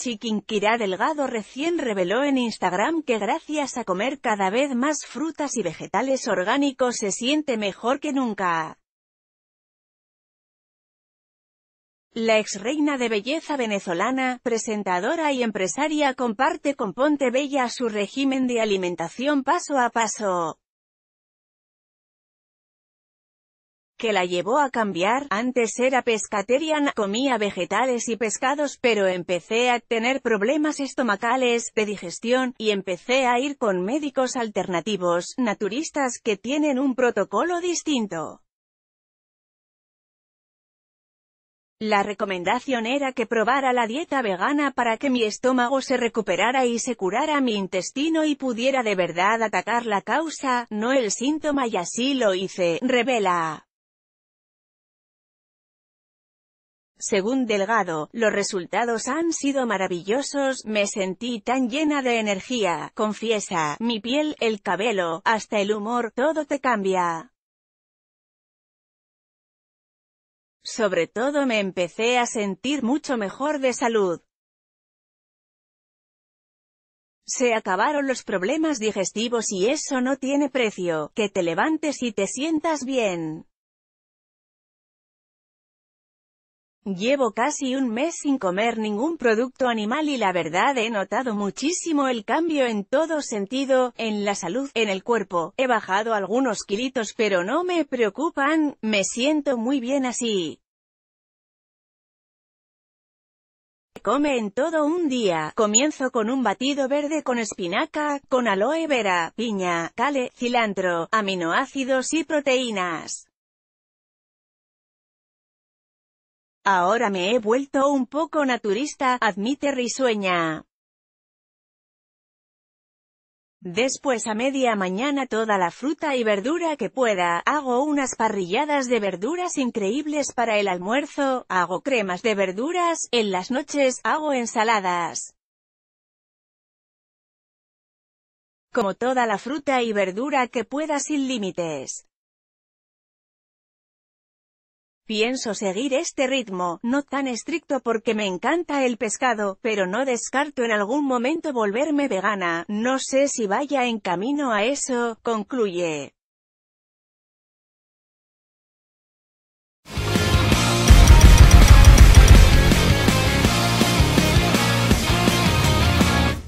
Chiquinquirá Delgado recién reveló en Instagram que gracias a comer cada vez más frutas y vegetales orgánicos se siente mejor que nunca. La ex reina de belleza venezolana, presentadora y empresaria comparte con Ponte Bella su régimen de alimentación paso a paso. que la llevó a cambiar, antes era pescateriana, comía vegetales y pescados pero empecé a tener problemas estomacales, de digestión, y empecé a ir con médicos alternativos, naturistas que tienen un protocolo distinto. La recomendación era que probara la dieta vegana para que mi estómago se recuperara y se curara mi intestino y pudiera de verdad atacar la causa, no el síntoma y así lo hice, revela. Según Delgado, los resultados han sido maravillosos, me sentí tan llena de energía, confiesa, mi piel, el cabello, hasta el humor, todo te cambia. Sobre todo me empecé a sentir mucho mejor de salud. Se acabaron los problemas digestivos y eso no tiene precio, que te levantes y te sientas bien. Llevo casi un mes sin comer ningún producto animal y la verdad he notado muchísimo el cambio en todo sentido, en la salud, en el cuerpo, he bajado algunos kilitos pero no me preocupan, me siento muy bien así. Come en todo un día, comienzo con un batido verde con espinaca, con aloe vera, piña, cale, cilantro, aminoácidos y proteínas. Ahora me he vuelto un poco naturista, admite risueña. Después a media mañana toda la fruta y verdura que pueda, hago unas parrilladas de verduras increíbles para el almuerzo, hago cremas de verduras, en las noches, hago ensaladas. Como toda la fruta y verdura que pueda sin límites. Pienso seguir este ritmo, no tan estricto porque me encanta el pescado, pero no descarto en algún momento volverme vegana, no sé si vaya en camino a eso, concluye.